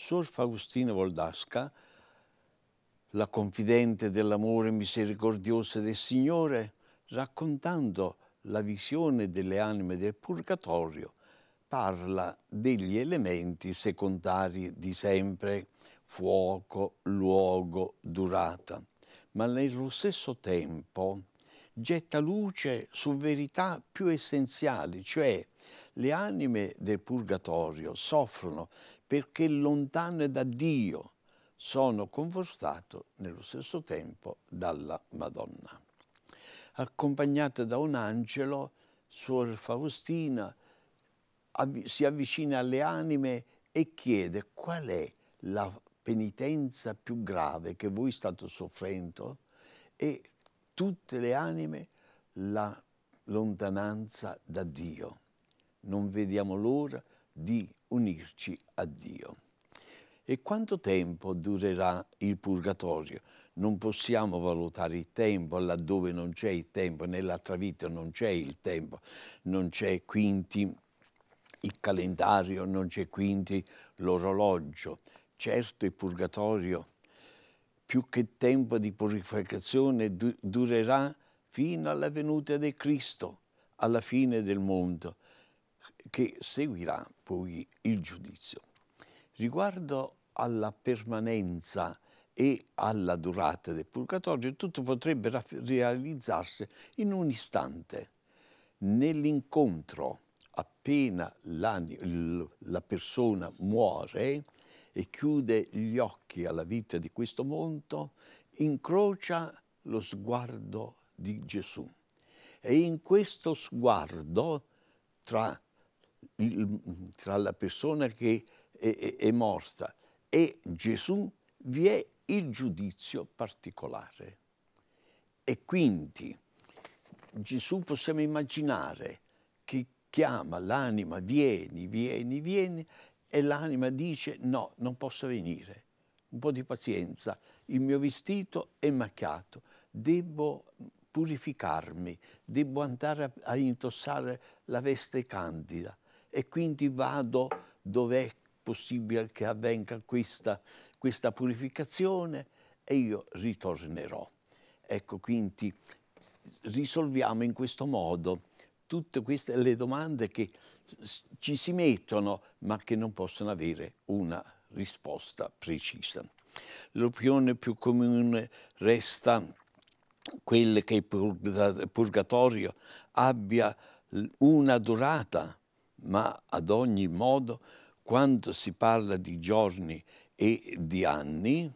Suor Faustina Voldasca, la confidente dell'amore misericordioso del Signore, raccontando la visione delle anime del purgatorio, parla degli elementi secondari di sempre, fuoco, luogo, durata, ma nello stesso tempo getta luce su verità più essenziali, cioè le anime del purgatorio soffrono perché lontane da Dio sono confortato nello stesso tempo dalla Madonna. Accompagnata da un angelo, Suor Faustina av si avvicina alle anime e chiede qual è la penitenza più grave che voi state soffrendo e tutte le anime la lontananza da Dio. Non vediamo l'ora di unirci a Dio. E quanto tempo durerà il purgatorio? Non possiamo valutare il tempo laddove non c'è il tempo, nell'altra vita non c'è il tempo, non c'è quindi il calendario, non c'è quindi l'orologio. Certo il purgatorio, più che tempo di purificazione, du durerà fino alla venuta di Cristo, alla fine del mondo che seguirà poi il giudizio. Riguardo alla permanenza e alla durata del purgatorio, tutto potrebbe realizzarsi in un istante, nell'incontro appena la persona muore e chiude gli occhi alla vita di questo mondo, incrocia lo sguardo di Gesù. E in questo sguardo, tra il, mm, tra la persona che è, è, è morta e Gesù vi è il giudizio particolare. E quindi Gesù possiamo immaginare che chiama l'anima, vieni, vieni, vieni, e l'anima dice no, non posso venire. Un po' di pazienza, il mio vestito è macchiato, devo purificarmi, devo andare a, a intossare la veste candida e quindi vado dove è possibile che avvenga questa, questa purificazione e io ritornerò. Ecco, quindi risolviamo in questo modo tutte queste le domande che ci si mettono ma che non possono avere una risposta precisa. L'opinione più comune resta quella che il purgatorio abbia una durata ma ad ogni modo quando si parla di giorni e di anni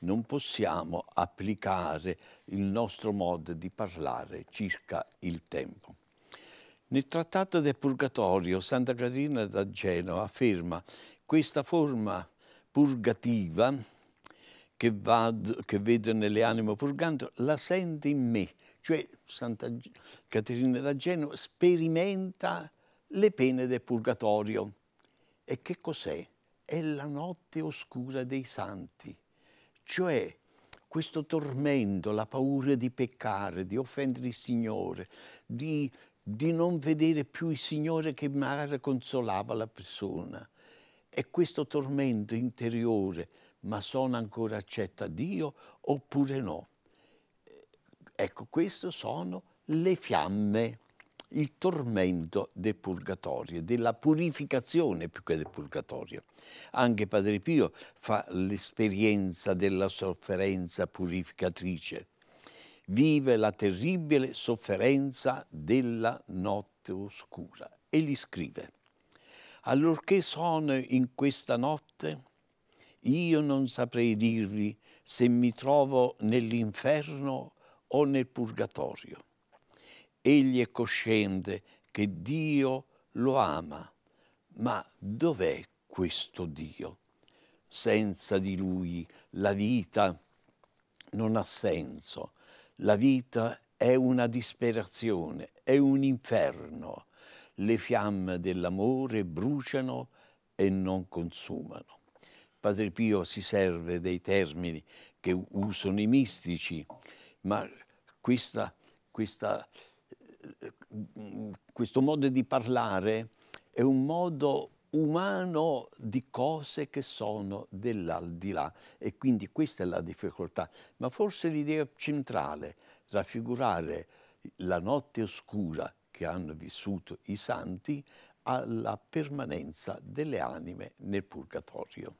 non possiamo applicare il nostro modo di parlare circa il tempo. Nel Trattato del Purgatorio Santa Caterina da Genova afferma questa forma purgativa che, vado, che vedo nelle anime purgando la sente in me, cioè Santa Caterina da Genova sperimenta le pene del purgatorio. E che cos'è? È la notte oscura dei santi, cioè questo tormento, la paura di peccare, di offendere il Signore, di, di non vedere più il Signore che magari consolava la persona. È questo tormento interiore, ma sono ancora accetta a Dio oppure no? Ecco, queste sono le fiamme il tormento del purgatorio, della purificazione più che del purgatorio. Anche Padre Pio fa l'esperienza della sofferenza purificatrice. Vive la terribile sofferenza della notte oscura e gli scrive, allorché sono in questa notte, io non saprei dirvi se mi trovo nell'inferno o nel purgatorio egli è cosciente che Dio lo ama. Ma dov'è questo Dio? Senza di lui la vita non ha senso. La vita è una disperazione, è un inferno. Le fiamme dell'amore bruciano e non consumano. Padre Pio si serve dei termini che usano i mistici, ma questa, questa questo modo di parlare è un modo umano di cose che sono dell'aldilà e quindi questa è la difficoltà. Ma forse l'idea centrale, raffigurare la notte oscura che hanno vissuto i santi alla permanenza delle anime nel purgatorio.